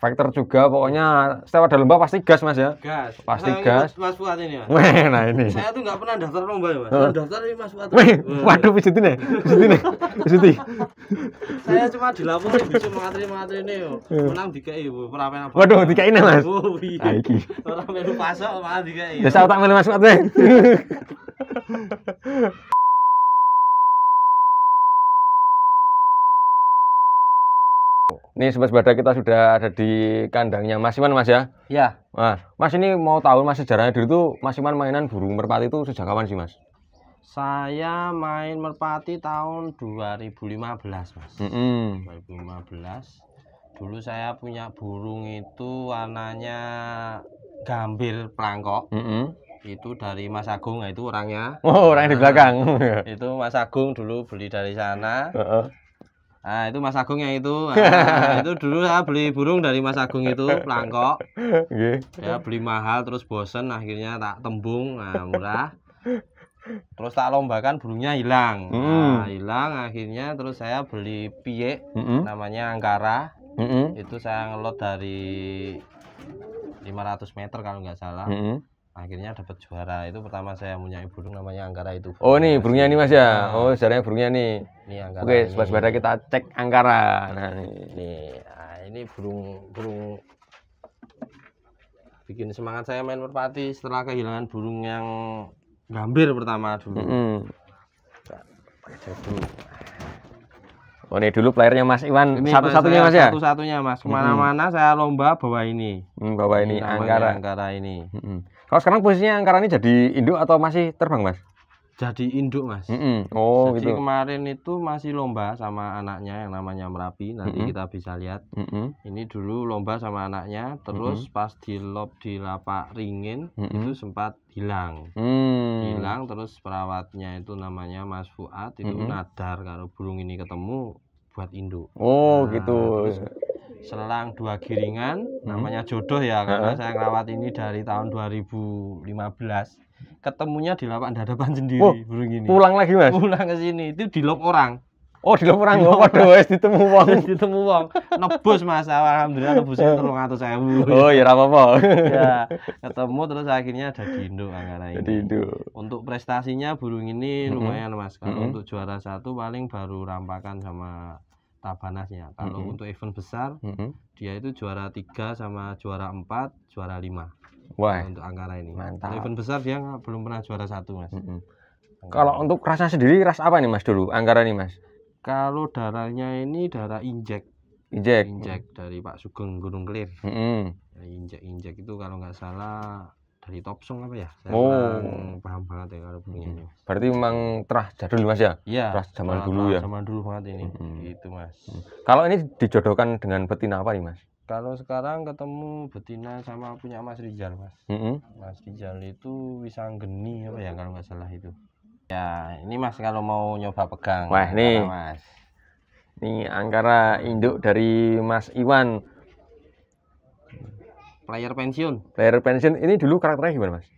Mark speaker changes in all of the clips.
Speaker 1: Faktor juga pokoknya setiap ada lomba pasti gas mas ya. Gas. Pasti nah, gas. Mas Fuad ini ya Weh, nah ini. Saya tuh
Speaker 2: nggak pernah daftar lomba ya mas. Huh? Daftar ini mas Fuad. Weh, waduh pijitin ya, pijitin ya, pijitin. Saya cuma dilaporin bisa mengatri mengatri ini iya. Menang di KI peramen apa? Waduh KI ini mas. Oh iya. Nah, iki. melu pasok malah KI. ya saya otak melu mas Fuad weh.
Speaker 1: Ini sobat sebada kita sudah ada di kandangnya Mas Iman Mas ya. Iya. Nah, Mas ini mau tahu Mas sejarahnya dulu tuh Mas Iman mainan burung merpati itu sejak kapan sih Mas?
Speaker 2: Saya main merpati tahun 2015 Mas. Mm -hmm. 2015. Dulu saya punya burung itu warnanya gambir pelangkok. Mm -hmm itu dari Mas Agung nah, itu orangnya oh orang nah, di belakang itu Mas Agung dulu beli dari sana uh -uh. Nah, itu Mas Agung yang itu. Nah, itu dulu saya beli burung dari Mas Agung itu, pelangkok. Ya, beli mahal terus bosen akhirnya tak tembung, nah, murah. Terus tak lombakan burungnya hilang. Nah, hilang akhirnya terus saya beli pie mm -hmm. namanya Angkara. Mm -hmm. Itu saya ngelot dari 500 meter kalau nggak salah. Mm -hmm akhirnya dapat juara itu pertama saya punya burung namanya Angkara itu
Speaker 1: oh ini burungnya ini mas ya nah. oh sejarahnya burungnya nih ini Angkara oke sebentar kita cek Angkara nah ini ini,
Speaker 2: nah, ini burung burung bikin semangat saya main merpati setelah kehilangan burung yang gambir pertama dulu mm -hmm.
Speaker 1: Oh ini dulu playernya Mas Iwan satu-satunya Mas ya? Satu-satunya Mas, kemana-mana saya lomba bawa ini. Hmm, bawa ini, ini Angkara.
Speaker 2: Angkara ini.
Speaker 1: Kalau sekarang posisinya ini jadi induk atau masih terbang, Mas? Jadi induk, Mas. Mm -hmm. Oh, jadi gitu.
Speaker 2: kemarin itu masih lomba sama anaknya yang namanya Merapi, nanti mm -hmm. kita bisa lihat. Mm -hmm. Ini dulu lomba sama anaknya, terus mm -hmm. pas di lob di lapak ringin mm -hmm. itu sempat hilang.
Speaker 1: Mm. Hilang
Speaker 2: terus perawatnya itu namanya Mas Fuad itu mm -hmm. nadar kalau burung ini ketemu buat induk.
Speaker 1: Oh, nah, gitu. Terus
Speaker 2: selang dua giringan hmm. namanya jodoh ya karena saya ngelawat ini dari tahun 2015 ketemunya di lapak dadapan sendiri oh, burung ini pulang lagi mas pulang ke sini itu di lop orang
Speaker 1: oh di lop orang oh ada wes ditemu wong
Speaker 2: ditemu wong nebus mas alhamdulillah nebusnya terlalu ngatur saya oh ya iya, apa apa ya ketemu terus akhirnya ada di Indo angkara ini di Indo untuk prestasinya burung ini lumayan mas kalau mm -hmm. untuk juara satu paling baru rampakan sama Tabanasnya. Kalau mm -hmm. untuk event besar, mm -hmm. dia itu juara 3 sama juara 4, juara 5. Wah. Untuk Angkara ini. Mantap. Kalau event besar dia belum pernah juara
Speaker 1: satu, Mas. Mm -hmm. Kalau untuk rasa sendiri ras apa nih, Mas dulu? Angkara ini Mas.
Speaker 2: Kalau darahnya ini darah injek.
Speaker 1: Injek. Injek dari Pak Sugeng
Speaker 2: Gunung Kelir. Mm -hmm. Injek-injek itu kalau nggak salah dari Topsong apa ya? Saya oh, paham banget ya kalau bunyinya.
Speaker 1: Berarti memang terah jadul Mas ya? Iya. Terah zaman dulu ya.
Speaker 2: Zaman dulu banget ini. Hmm. Gitu Mas. Hmm.
Speaker 1: Kalau ini dijodohkan dengan betina apa nih Mas?
Speaker 2: Kalau sekarang ketemu betina sama punya Mas Rijal Mas. Hmm. Mas Rijal itu bisa geni apa ya kalau nggak salah itu. Ya, ini Mas kalau mau nyoba pegang. Wah, ini. Mas.
Speaker 1: Ini angkara induk dari Mas Iwan.
Speaker 2: Player pensiun.
Speaker 1: Player pensiun ini dulu karakternya gimana, Mas?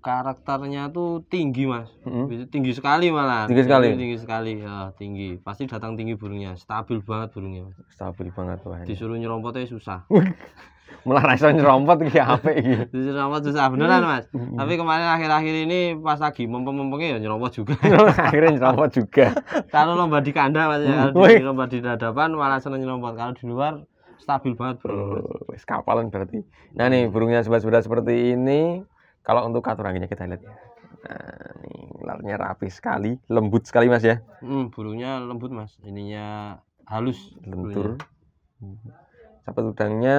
Speaker 2: Karakternya
Speaker 1: tuh tinggi, Mas.
Speaker 2: hmm Tinggi sekali malah. Tinggi sekali. Tinggi, sekali, ya, tinggi. Pasti datang tinggi burungnya. Stabil banget burungnya, Mas.
Speaker 1: Stabil banget,
Speaker 2: tuh Disuruh nyerompotnya susah.
Speaker 1: malah rasanya nyerompot apa gitu disuruh nyerompot susah beneran, Mas.
Speaker 2: Mm-hmm. Tapi kemarin akhir-akhir ini pas lagi mempeng-mempengnya ya nyerompot juga.
Speaker 1: Akhirnya nyerompot juga.
Speaker 2: kalau lomba di kandang Mas, ya. kalau di lomba di hadapan malah seneng nyerompot. Kalau di luar stabil banget bro. Oh,
Speaker 1: Wes uh, kapalan berarti. Nah nih burungnya sebelah-sebelah seperti ini. Kalau untuk katuranginya kita lihat Nah, ini larnya rapi sekali, lembut sekali mas ya. Hmm, burungnya
Speaker 2: lembut mas. Ininya halus. Lentur.
Speaker 1: Sahabat udangnya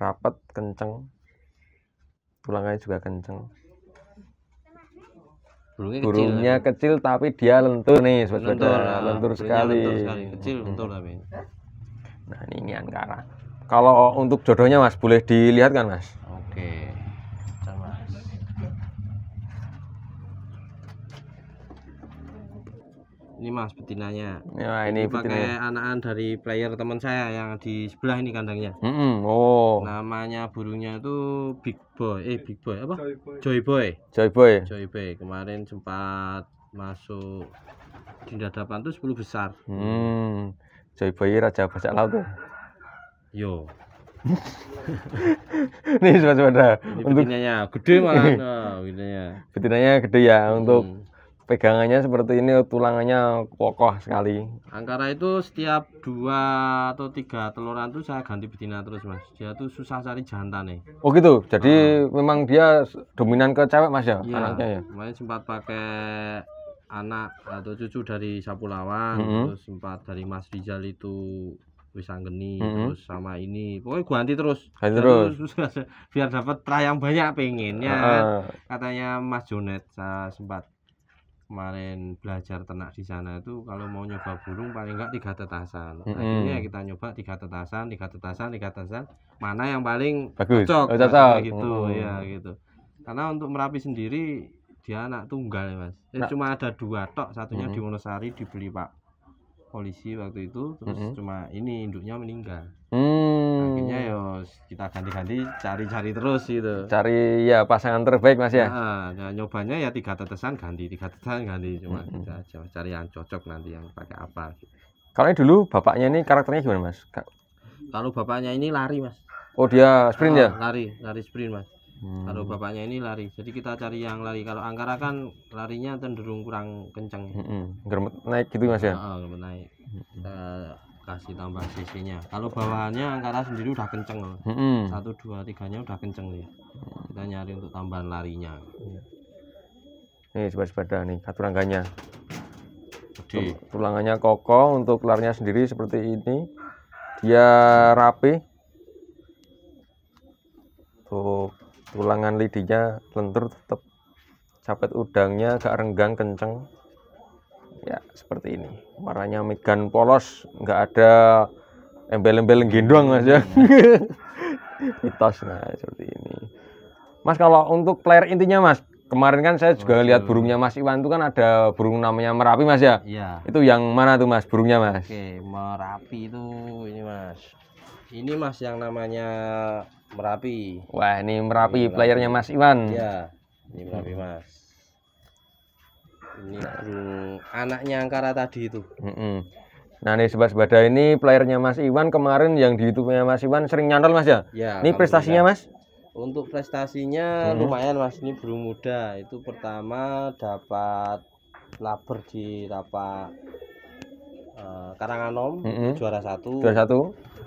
Speaker 1: rapat, kenceng. Tulangnya juga kenceng. Burungnya, burungnya kecil, kecil tapi dia lentur nih, sebetulnya lentur, ah, lentur, lentur, sekali. Lentur
Speaker 2: kecil hmm. lentur tapi.
Speaker 1: Nah ini, ini Ankara. Kalau untuk jodohnya mas boleh dilihat kan mas?
Speaker 2: Oke. Bentar, Ini mas betinanya. Ya, ini, ini pakai anakan dari player teman saya yang di sebelah ini kandangnya.
Speaker 1: Mm -hmm. Oh.
Speaker 2: Namanya burungnya itu Big Boy. Eh Big Boy apa?
Speaker 1: Joy Boy. Joy Boy.
Speaker 2: Joy Boy. Kemarin sempat masuk di dadapan tuh 10 besar.
Speaker 1: Hmm. Joy Boy Raja Bajak Laut ya. Yo. Nih sebentar. Untuk betinanya gede malah. betinanya. Betinanya gede ya hmm. untuk pegangannya seperti ini tulangannya kokoh sekali
Speaker 2: angkara itu setiap dua atau tiga teluran itu saya ganti betina terus mas dia tuh susah cari jantan nih
Speaker 1: oh gitu jadi hmm. memang dia dominan ke cewek mas ya, ya anaknya ya
Speaker 2: sempat pakai anak atau cucu dari Sapulawan mm -hmm. terus sempat dari Mas Rizal itu Wisanggeni mm -hmm. terus sama ini pokoknya ganti terus terus, terus biar dapat yang banyak pengennya uh. katanya Mas Jonet saya sempat kemarin belajar ternak di sana itu kalau mau nyoba burung paling enggak tiga tetasan mm -hmm. akhirnya kita nyoba tiga tetasan tiga tetasan tiga tetasan mana yang paling Bagus. cocok oh, cocok gitu mm ya gitu karena untuk merapi sendiri dia anak tunggal ya mas eh, nah. cuma ada dua tok satunya mm -hmm. di Wonosari dibeli pak polisi waktu itu terus mm -hmm. cuma ini induknya meninggal mm. akhirnya ya
Speaker 1: kita ganti-ganti cari-cari terus gitu cari ya pasangan terbaik mas ya
Speaker 2: nah, nah nyobanya ya tiga tetesan ganti tiga tetesan ganti cuma mm -hmm. kita aja cari yang cocok nanti yang pakai apa gitu.
Speaker 1: kalau dulu bapaknya ini karakternya gimana mas
Speaker 2: kalau bapaknya ini lari mas
Speaker 1: oh dia sprint oh, ya
Speaker 2: lari lari sprint mas hmm. kalau bapaknya ini lari jadi kita cari yang lari kalau angkara kan larinya cenderung kurang kencang ya.
Speaker 1: hmm. naik gitu mas
Speaker 2: ya oh, germet naik hmm. kita kasih tambah sisinya kalau bawahannya angkara sendiri udah kenceng loh hmm. satu dua tiganya udah kenceng ya kita nyari untuk tambahan larinya
Speaker 1: ini sebar-sebada nih satu Gede. tulangannya kokoh untuk larinya sendiri seperti ini dia rapi tuh tulangan lidinya lentur tetap capet udangnya agak renggang kenceng ya seperti ini warnanya megan polos nggak ada embel-embel gendong aja. ya mitos nah seperti ini mas kalau untuk player intinya mas kemarin kan saya juga lihat burungnya Mas Iwan itu kan ada burung namanya Merapi Mas ya? Iya. Itu yang mana tuh Mas burungnya Mas?
Speaker 2: Oke, Merapi itu ini Mas ini Mas yang namanya Merapi. Wah, ini Merapi, ini playernya Mas
Speaker 1: Iwan. Ya, ini Merapi Mas. Ini nah. anaknya Angkara tadi itu. Mm -mm. Nah, ini sebab sebada ini playernya Mas Iwan kemarin yang di YouTube-nya Mas Iwan sering nyantol Mas ya? ya ini prestasinya Mas?
Speaker 2: Untuk prestasinya hmm. lumayan Mas, ini burung muda. Itu pertama dapat laber di tapak Eh, Karanganom mm -hmm. juara satu juara satu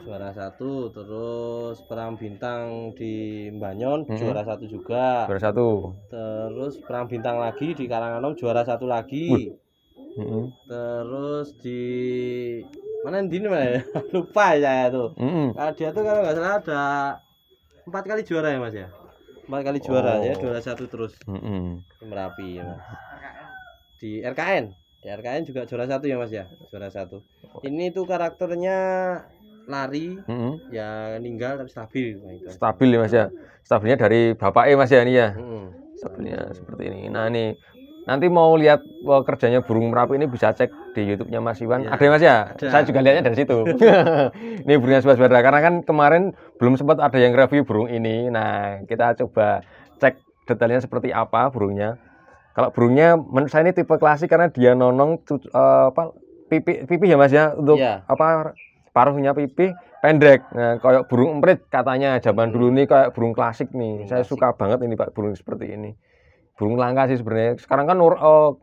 Speaker 2: juara satu terus perang bintang di Banyon mm -hmm. juara satu juga juara satu terus perang bintang lagi di Karanganom juara satu lagi mm -hmm. terus di mana di mana ya lupa ya itu mm -hmm. nah, dia tuh kalau nggak salah ada empat kali juara ya mas ya empat kali juara ya juara satu terus mm -hmm. merapi ya mas di RKN di RKN juga juara satu ya mas ya juara satu oh. ini tuh karakternya lari mm -hmm. ya meninggal tapi stabil gitu.
Speaker 1: stabil ya mas ya stabilnya dari bapak ya mas ya ini ya -hmm. stabilnya seperti ini nah ini nanti mau lihat wah, kerjanya burung merapi ini bisa cek di YouTube-nya Mas Iwan. Iya. Ya. Ada Mas ya? Ada. Saya juga lihatnya dari situ. ini burungnya sebasbara karena kan kemarin belum sempat ada yang review burung ini. Nah, kita coba cek detailnya seperti apa burungnya. Kalau burungnya menurut saya ini tipe klasik karena dia nonong uh, apa pipi pipi ya Mas ya untuk yeah. apa paruhnya pipi pendek. Nah, kayak burung emprit katanya zaman dulu hmm. nih kayak burung klasik nih. Burung saya klasik. suka banget ini Pak burung seperti ini. Burung langka sih sebenarnya. Sekarang kan uh,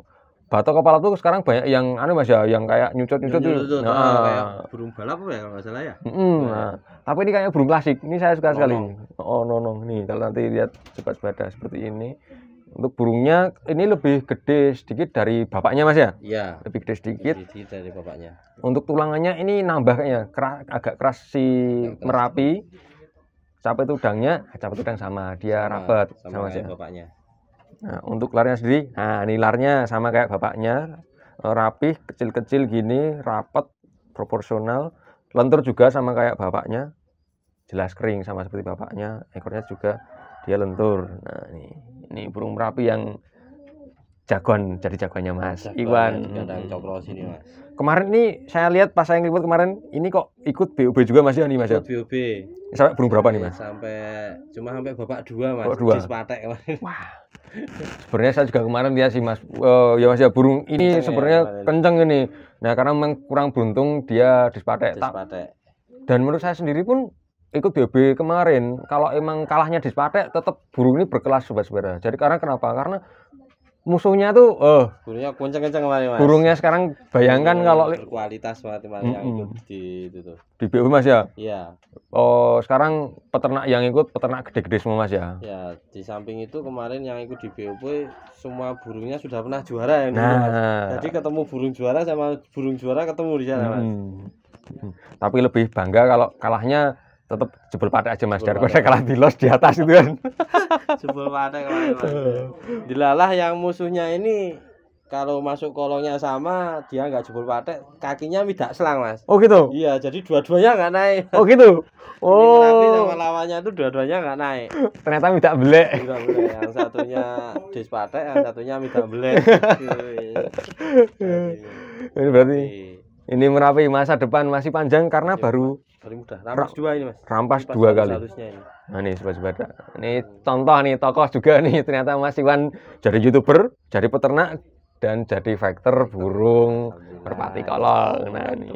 Speaker 1: batok kepala tuh sekarang banyak yang anu Mas ya, yang kayak nyucut-nyucut tuh. Nah, nah,
Speaker 2: burung balap apa ya kalau nggak salah ya? Mm, -hmm. nah.
Speaker 1: Tapi ini kayak burung klasik. Ini saya suka nonong. sekali. Oh, nonong nih kalau nanti lihat coba sepeda seperti ini. Untuk burungnya ini lebih gede sedikit dari bapaknya Mas ya? Iya. Lebih gede sedikit. Lebih sedikit dari bapaknya. Untuk tulangannya ini nambah kayaknya, keras, agak keras si Merapi. Capek udangnya, capek udang sama, dia sama, rapat sama, sama ya. bapaknya. Nah, untuk larnya sendiri, nah ini larnya sama kayak bapaknya, eh, rapi, kecil-kecil gini, rapat, proporsional, lentur juga sama kayak bapaknya, jelas kering sama seperti bapaknya, ekornya juga dia lentur nah ini ini burung merapi yang jagoan. jadi jagoannya Mas jagoan Iwan. Cokro sini Mas. Hmm. Kemarin ini saya lihat pas saya ngikut kemarin ini kok ikut BUB juga Mas ya nih Mas. Ikut BUB. Sampai burung berapa nih Mas? Sampai cuma sampai bapak dua Mas. bapak dua. Di Sepatek Wah. sebenarnya saya juga kemarin lihat sih Mas oh, ya Mas ya burung ini kenceng ya, sebenarnya ya, kenceng ini. Nah, karena memang kurang beruntung dia di Sepatek. Di Sepatek. Dan menurut saya sendiri pun ikut DB kemarin kalau emang kalahnya di Sepatek tetap burung ini berkelas sobat-sobat jadi karena kenapa karena musuhnya tuh eh uh,
Speaker 2: burungnya kenceng-kenceng kemarin mas burungnya
Speaker 1: sekarang bayangkan oh, kalau
Speaker 2: kualitas mati kemarin mm -hmm. yang itu di itu tuh
Speaker 1: di BU mas ya iya oh sekarang peternak yang ikut peternak gede-gede semua mas ya
Speaker 2: ya di samping itu kemarin yang ikut di BU semua burungnya sudah pernah juara ya nah mas. jadi ketemu burung juara sama burung juara ketemu di sana mas
Speaker 1: hmm. tapi lebih bangga kalau kalahnya tetap jebol patek aja mas daripada kalah di los di atas itu kan
Speaker 2: jebol patek dilalah yang musuhnya ini kalau masuk kolongnya sama dia nggak jebol patek kakinya tidak selang mas oh gitu iya jadi dua-duanya nggak naik oh gitu oh ini sama lawannya itu dua-duanya nggak naik
Speaker 1: ternyata tidak belek
Speaker 2: tidak yang satunya dis yang satunya tidak belek
Speaker 1: ini berarti ini Merapi masa depan masih panjang karena ya, baru paling mudah. Rampas dua ini, Mas. Rampas, dua kali. Ini. Nah, ini sepeda sepeda. Ini contoh nih tokoh juga nih ternyata Mas Iwan jadi YouTuber, jadi peternak dan jadi faktor burung merpati kolong. Nah, ini.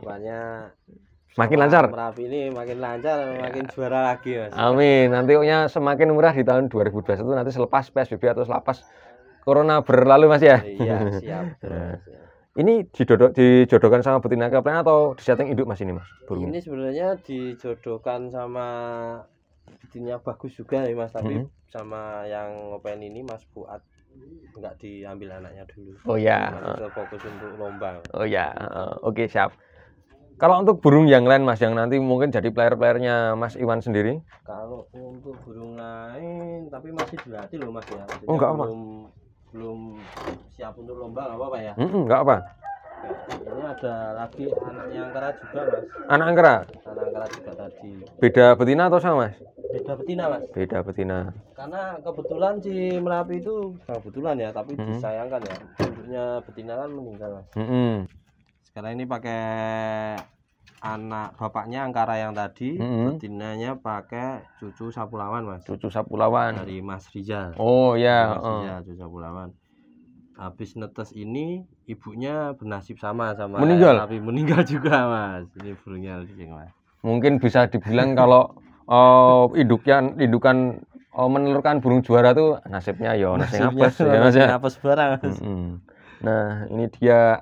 Speaker 1: semakin lancar.
Speaker 2: Merapi ini makin lancar, ya. makin juara
Speaker 1: lagi, Mas. Amin. Nantinya semakin murah di tahun 2021 nanti selepas PSBB atau selepas corona berlalu, Mas ya. Iya, siap. siap. Ini dijodoh, dijodohkan sama betina kapten atau disetting induk mas ini mas? Burung. Ini
Speaker 2: sebenarnya dijodohkan sama betina bagus juga ya mas, tapi mm -hmm. sama yang ngopen ini mas Buat nggak diambil anaknya dulu. Oh ya. yeah. fokus untuk lomba.
Speaker 1: Oh ya, oke okay, siap. Kalau untuk burung yang lain Mas yang nanti mungkin jadi player-playernya Mas Iwan sendiri?
Speaker 2: Kalau untuk burung lain tapi masih dilatih loh Mas ya. oh, enggak, belum mas belum siap untuk lomba nggak apa-apa ya nggak mm nggak apa ini ada lagi anaknya angkara juga mas anak angkara anak angkara juga tadi
Speaker 1: beda betina atau sama mas
Speaker 2: beda betina mas
Speaker 1: beda betina
Speaker 2: karena kebetulan si melapi itu kebetulan ya tapi mm -hmm. disayangkan ya bentuknya betina kan meninggal mas mm -hmm. sekarang ini pakai anak bapaknya angkara yang tadi mm -hmm. pakai cucu sapulawan mas cucu sapulawan dari mas Rizal
Speaker 1: oh ya mas Rizal
Speaker 2: cucu sapulawan habis netes ini ibunya bernasib sama sama meninggal tapi meninggal juga mas ini burungnya mas
Speaker 1: mungkin bisa dibilang kalau uh, oh, induknya indukan uh, menelurkan burung juara tuh nasibnya yo nasibnya apa ya mas ya mas. Mm -hmm. nah ini dia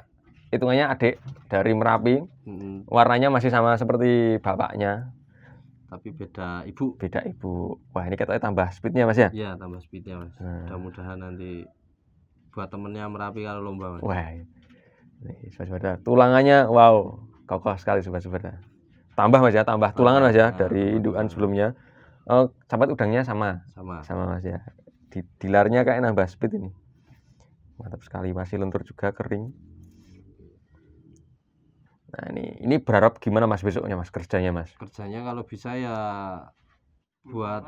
Speaker 1: hitungannya adik dari Merapi. Hmm. Warnanya masih sama seperti bapaknya. Tapi beda ibu. Beda ibu. Wah, ini katanya tambah speednya Mas ya?
Speaker 2: Iya, tambah speednya Mas. Nah. Mudah-mudahan nanti buat temennya Merapi kalau lomba Mas. Wah. ini sobat
Speaker 1: Tulangannya wow, kokoh sekali sobat-sobat. Tambah Mas ya, tambah tulangan Mas ya dari indukan sebelumnya. Oh, sahabat udangnya sama. Sama. Sama Mas ya. Di, dilarnya kayak nambah speed ini. Mantap sekali, masih lentur juga kering. Nah ini ini berharap gimana mas besoknya mas kerjanya mas?
Speaker 2: Kerjanya kalau bisa ya buat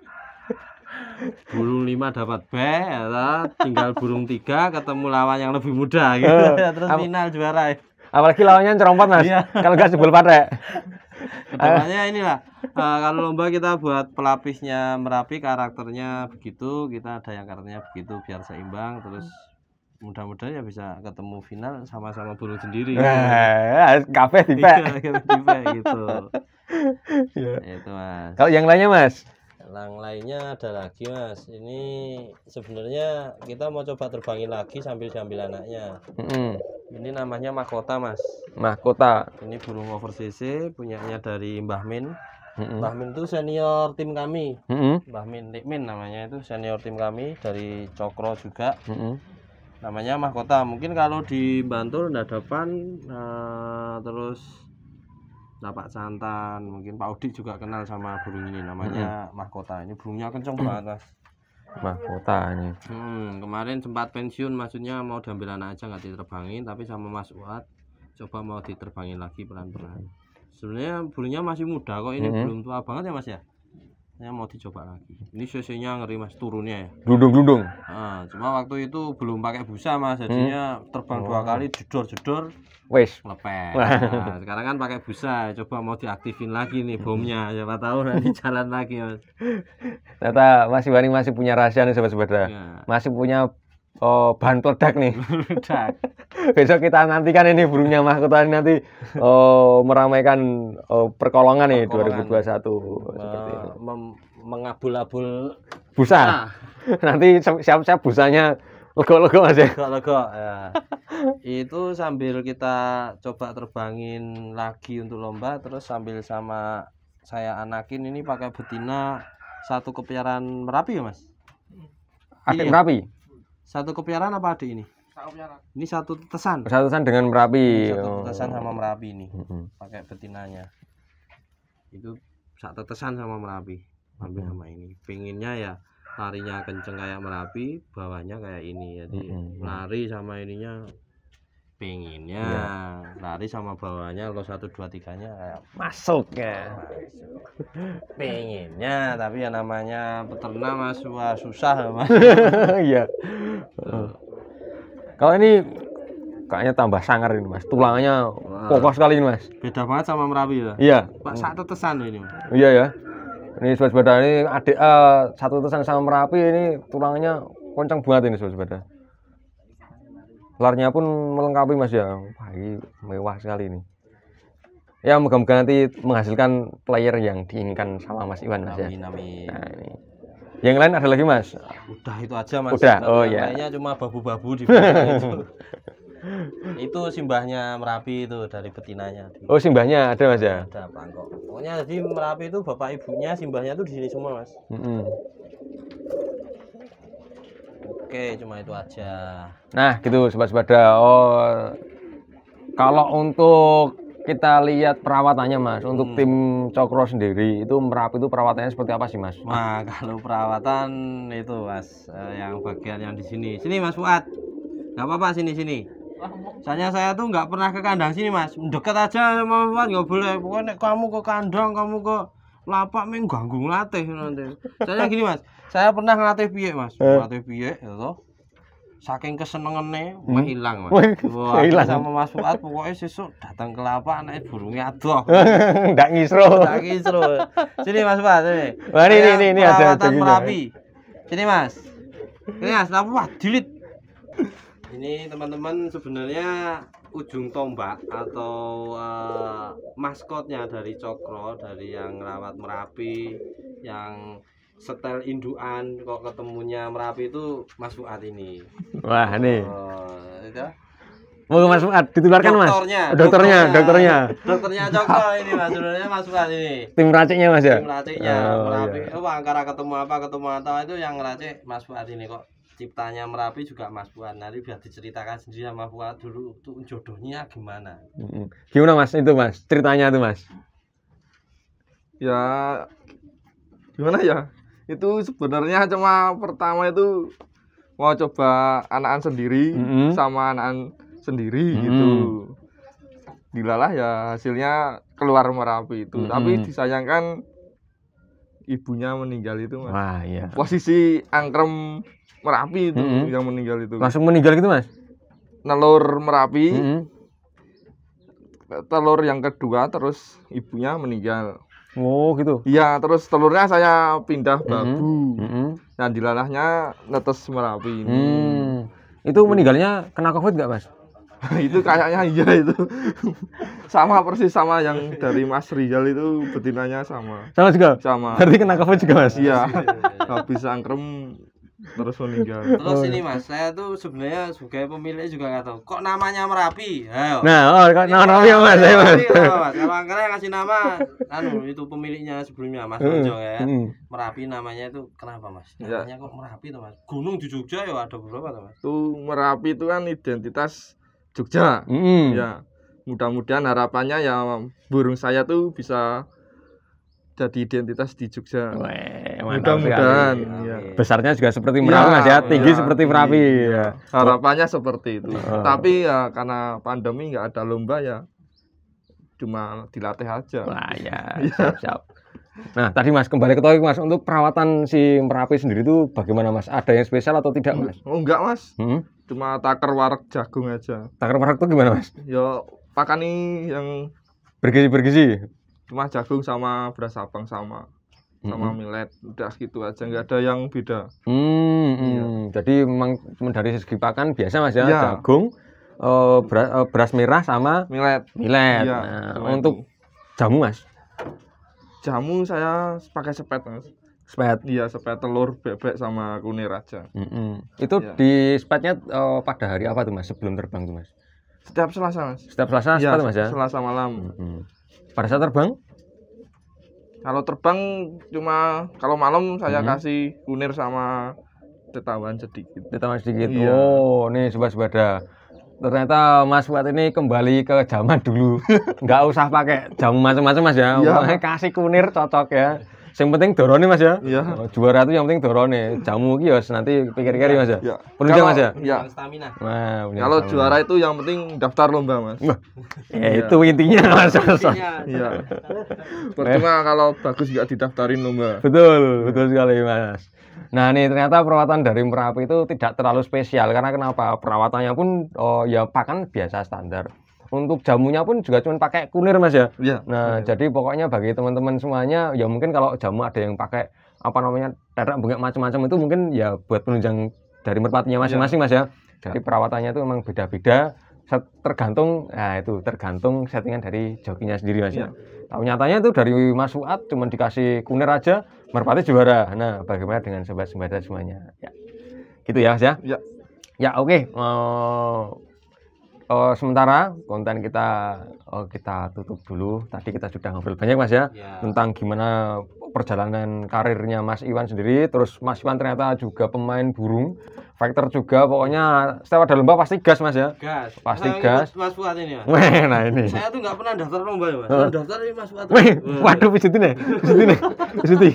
Speaker 2: burung lima dapat B, ya, tinggal burung tiga ketemu lawan yang lebih muda gitu, uh, terus ap- final
Speaker 1: juara. Ya. Apalagi lawannya cerompat mas, iya. kalau nggak sebel patek. Kedepannya
Speaker 2: inilah, uh, eh, kalau lomba kita buat pelapisnya merapi karakternya begitu, kita ada yang karakternya begitu biar seimbang terus mudah-mudahan ya bisa ketemu final sama-sama
Speaker 1: bunuh sendiri eh, eh, eh, iya, gitu. ya kafe tipe tipe gitu ya. itu mas kalau yang lainnya mas
Speaker 2: yang lainnya ada lagi mas ini sebenarnya kita mau coba terbangin lagi sambil sambil anaknya mm. ini namanya mahkota mas mahkota ini burung over CC punyanya dari Mbah Min Mm-hmm. Mbah Min itu senior tim kami. Mm-hmm. Mbah Min, Min namanya itu senior tim kami dari Cokro juga. Mm-hmm namanya mahkota mungkin kalau di Bantul ada depan nah, eh, terus Pak santan mungkin Pak Udi juga kenal sama burung ini namanya hmm. mahkota ini burungnya kenceng banget mas
Speaker 1: mahkota ini
Speaker 2: hmm, kemarin sempat pensiun maksudnya mau diambil anak aja nggak diterbangin tapi sama Mas Uat coba mau diterbangin lagi pelan-pelan sebenarnya burungnya masih muda kok ini hmm. belum tua banget ya mas ya saya mau dicoba lagi ini cc-nya ngeri mas turunnya ya dudung dudung nah, cuma waktu itu belum pakai busa mas hmm. jadinya hmm. terbang oh. dua kali jedor-jedor wes lepek nah, sekarang kan pakai busa coba mau diaktifin lagi nih bomnya
Speaker 1: siapa tahu nanti jalan lagi mas ternyata masih Iwani masih punya rahasia nih sobat-sobat ya. masih punya oh, bahan peledak nih. Peledak. Besok kita nantikan ini burungnya mahkota ini nanti oh, meramaikan oh, perkolongan nih perkolongan. 2021 Me
Speaker 2: Mengabul-abul
Speaker 1: busa. Ah. nanti siap-siap busanya lego-lego aja. Ya?
Speaker 2: Lego-lego ya. itu sambil kita coba terbangin lagi untuk lomba terus sambil sama saya anakin ini pakai betina satu kepiaran Merapi ya, Mas? Adik iya. Merapi. Satu kepiaran apa adik ini? Satu Ini satu tetesan.
Speaker 1: Satu tetesan dengan Merapi. satu oh. tetesan sama
Speaker 2: Merapi ini. Pakai betinanya. Itu satu tetesan sama Merapi. ambil sama ini. Pinginnya ya larinya kenceng kayak Merapi, bawahnya kayak ini. Jadi hmm. lari sama ininya pengennya iya. lari sama bawahnya lo satu dua tiganya masuk ya penginnya tapi ya namanya peternak mas wah susah mas
Speaker 1: iya kalau ini kayaknya tambah sangar ini mas tulangnya kokoh sekali ini mas
Speaker 2: beda banget sama merapi lah ya? iya pak satu tesan ini
Speaker 1: iya ya ini sobat ini ada uh, eh, satu tesan sama merapi ini tulangnya kencang banget ini sobat larnya pun melengkapi mas ya wah ini mewah sekali ini ya moga-moga nanti menghasilkan player yang diinginkan sama Mas Iwan mas nami ya amin. Nah, ini. yang lain ada lagi mas udah
Speaker 2: itu aja mas udah Karena oh ya lainnya iya. cuma babu-babu di itu itu simbahnya merapi itu dari betinanya
Speaker 1: oh simbahnya ada mas ya
Speaker 2: ada pangkok pokoknya jadi merapi itu bapak ibunya simbahnya itu di sini semua mas mm -hmm. Oke, cuma itu aja.
Speaker 1: Nah, gitu sobat-sobat. Oh, kalau untuk kita lihat perawatannya mas hmm. untuk tim cokro sendiri itu merapi itu perawatannya seperti apa sih mas?
Speaker 2: Nah kalau perawatan itu mas eh, yang bagian yang di sini sini mas Fuad nggak apa-apa sini sini soalnya saya tuh nggak pernah ke kandang sini mas dekat aja sama mas Fuad nggak boleh pokoknya kamu ke kandang kamu ke lapak main ganggu ngelatih nanti. Saya gini Mas, saya pernah ngelatih piye Mas, eh. ngelatih piye itu. Ya Saking nih hmm. hilang Mas. Wah, hilang sama Mas Fuad pokoknya sesuk datang ke lapak naik burungnya tuh. Ndak ngisro. Ndak ngisro. Sini Mas Fuad sini. ini ini ini, ini ada merapi. Sini Mas. Ini Mas, wah dilit. Ini teman-teman sebenarnya ujung tombak atau uh, maskotnya dari Cokro dari yang rawat Merapi yang setel induan kok ketemunya Merapi itu Mas Fuad ini
Speaker 1: wah ini
Speaker 3: eh,
Speaker 2: itu
Speaker 1: Mau Mas Fuad ditularkan Mas. Dokternya, dokternya, dokternya.
Speaker 2: Dokternya Cokro ini Mas, dokternya Mas Fuad ini. Tim raciknya Mas ya. Tim raciknya, oh, Merapi. Iya. Oh, angkara ketemu apa, ketemu atau itu yang racik Mas Fuad ini kok ciptanya Merapi juga Mas Fuad Nanti biar diceritakan sendiri sama Fuad dulu tuh jodohnya
Speaker 3: gimana.
Speaker 1: Gimana Mas itu Mas? Ceritanya itu Mas.
Speaker 3: Ya gimana ya? Itu sebenarnya cuma pertama itu mau coba anak anakan sendiri mm -hmm. sama anakan sendiri mm -hmm. gitu. Dilalah ya hasilnya keluar Merapi itu. Mm -hmm. Tapi disayangkan ibunya meninggal itu mas wah iya posisi angkrem merapi itu mm -hmm. yang meninggal itu langsung meninggal gitu mas telur merapi mm -hmm. telur yang kedua terus ibunya meninggal
Speaker 1: Oh gitu.
Speaker 3: Iya, terus telurnya saya pindah mm-hmm. babu. Mm -hmm. Nah, dilalahnya netes Merapi. ini. Hmm. Itu meninggalnya kena Covid nggak, Mas? itu kayaknya iya itu sama persis sama yang dari Mas Rizal itu betinanya sama sama juga sama berarti kena kafe juga mas iya, iya, iya, iya. habis angkrem terus meninggal terus ini oh, mas
Speaker 2: saya tuh sebenarnya sebagai pemilik juga nggak tahu kok namanya merapi Ayo. nah oh kok nama merapi ya mas saya mas kalau angkara yang kasih nama anu itu pemiliknya sebelumnya mas Rizal hmm, ya hmm. merapi namanya itu kenapa mas ya. namanya kok merapi tuh mas
Speaker 3: gunung di Jogja ya ada beberapa tuh mas tuh merapi itu kan identitas Jogja. Mm -hmm. Ya, mudah-mudahan harapannya ya burung saya tuh bisa jadi identitas di Jogja. Mudah-mudahan. Ya.
Speaker 1: Besarnya juga seperti iya, ya. Iya, iya. Merapi ya, ya, tinggi ya, seperti Merapi. Ya. Harapannya
Speaker 3: seperti itu. Oh. Tapi ya karena pandemi nggak ada lomba ya, cuma dilatih aja. Wah ya, siap-siap.
Speaker 1: Nah, tadi Mas kembali ke topik Mas untuk perawatan si Merapi sendiri itu bagaimana Mas? Ada yang spesial
Speaker 3: atau tidak hmm, Mas? Oh, enggak Mas. Hmm? Cuma takar warak jagung aja.
Speaker 1: Takar warak itu gimana Mas?
Speaker 3: Ya pakani yang
Speaker 1: bergizi-bergizi.
Speaker 3: Cuma jagung sama beras sapang sama sama hmm. millet udah gitu aja nggak ada yang beda.
Speaker 1: Hmm, hmm, iya. Jadi memang dari segi pakan biasa Mas ya, ya. jagung, uh, eh, beras, eh, beras merah sama
Speaker 3: millet. Millet. Ya, nah, untuk jamu Mas jamu saya pakai sepet mas sepet iya sepet telur bebek sama kunir aja mm
Speaker 1: -hmm. itu ya. di sepetnya uh, pada hari apa tuh mas sebelum terbang tuh mas
Speaker 3: setiap selasa mas setiap selasa ya, sepet, mas ya selasa malam mm
Speaker 1: -hmm. pada saat terbang
Speaker 3: kalau terbang cuma kalau malam saya mm -hmm. kasih kunir sama tetawan sedikit tetawan
Speaker 1: sedikit iya. oh nih sobat sebada
Speaker 3: ternyata Mas Fuad ini
Speaker 1: kembali ke zaman dulu. Nggak usah pakai jamu macam-macam Mas ya. ya. Kasih kunir cocok ya. Yang penting dorone Mas ya. Iya. Juara itu yang penting dorone. Jamu ki nanti pikir-pikir Mas ya. ya. jam Mas ya. Iya. Ya? iya. Stamina. Nah, kalau stamina. juara
Speaker 3: itu yang penting daftar lomba Mas. ya, ya, itu intinya Mas. Iya. Percuma kalau bagus nggak didaftarin lomba.
Speaker 1: Betul, betul sekali Mas. Nah ini ternyata perawatan dari Merapi itu tidak terlalu spesial karena kenapa perawatannya pun oh, ya pakan biasa standar. Untuk jamunya pun juga cuma pakai kunir mas ya. ya nah ya. jadi pokoknya bagi teman-teman semuanya ya mungkin kalau jamu ada yang pakai apa namanya terak bunga macam-macam itu mungkin ya buat penunjang dari merpatinya iya. masing-masing mas ya. Iya. Jadi perawatannya itu memang beda-beda tergantung nah itu tergantung settingan dari jokinya sendiri mas ya. Iya. Tapi nyatanya itu dari Mas Fuad cuma dikasih kunir aja merpati juara nah bagaimana dengan sobat sembada semuanya ya gitu ya ya ya, ya oke okay. uh, uh, sementara konten kita uh, kita tutup dulu. Tadi kita sudah ngobrol banyak Mas ya, ya tentang gimana perjalanan karirnya Mas Iwan sendiri. Terus Mas Iwan ternyata juga pemain burung. Factor juga pokoknya setiap ada lomba pasti gas mas ya. Gas. Pasti nah, gas. Mas Fuad ini ya. Weh, nah ini. Saya
Speaker 2: tuh nggak pernah daftar lomba ya mas. Uh. Daftar ini Mas Fuad. Weh, waduh pijitin ya, pijitin ya, pijitin.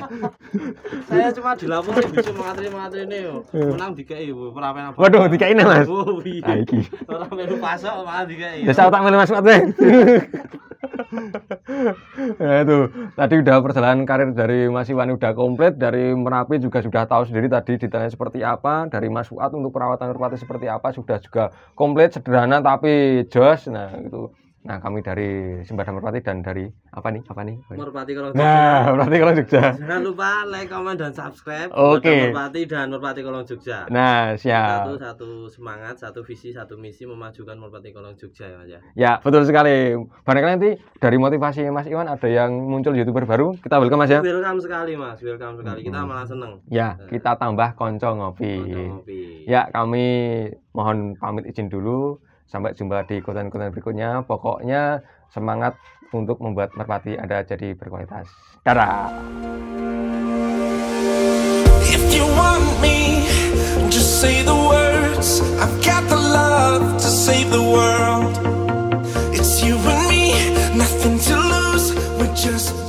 Speaker 2: Saya cuma dilaporin bisa mengatri mengatri ini iya. Menang tiga ibu, perapen apa? Waduh KI ini mas. Oh iya. Orang nah, melu pasok malah KI ya saya tak melu Mas Fuad deh.
Speaker 1: nah itu tadi udah perjalanan karir dari Mas Iwan udah komplit dari Merapi juga sudah tahu sendiri tadi detailnya seperti apa dari Mas Fuad untuk perawatan merpati seperti apa sudah juga komplit sederhana tapi jos nah gitu Nah, kami dari Sembada Merpati dan dari apa nih? Apa nih? Merpati Kolong nah, Jogja. Nah, Merpati Kolong Jogja. Jangan
Speaker 2: lupa like, comment dan subscribe Oke. Okay. Merpati dan Merpati Kolong Jogja. Nah, siap. Satu satu semangat, satu visi, satu misi memajukan Merpati Kolong Jogja ya, Mas ya?
Speaker 1: ya. betul sekali. Barangkali nanti dari motivasi Mas Iwan ada yang muncul YouTuber baru, kita welcome Mas ya. Welcome
Speaker 2: sekali, Mas. Welcome sekali. Kita hmm. malah seneng.
Speaker 1: Ya, eh. kita tambah konco ngopi. Konco ngopi. Ya, kami mohon pamit izin dulu. Sampai jumpa di konten-konten berikutnya. Pokoknya semangat untuk membuat merpati Anda jadi berkualitas. Dadah.
Speaker 3: If you want me, just say the words. I've got the love to save the world. It's you and me, nothing to lose. We're just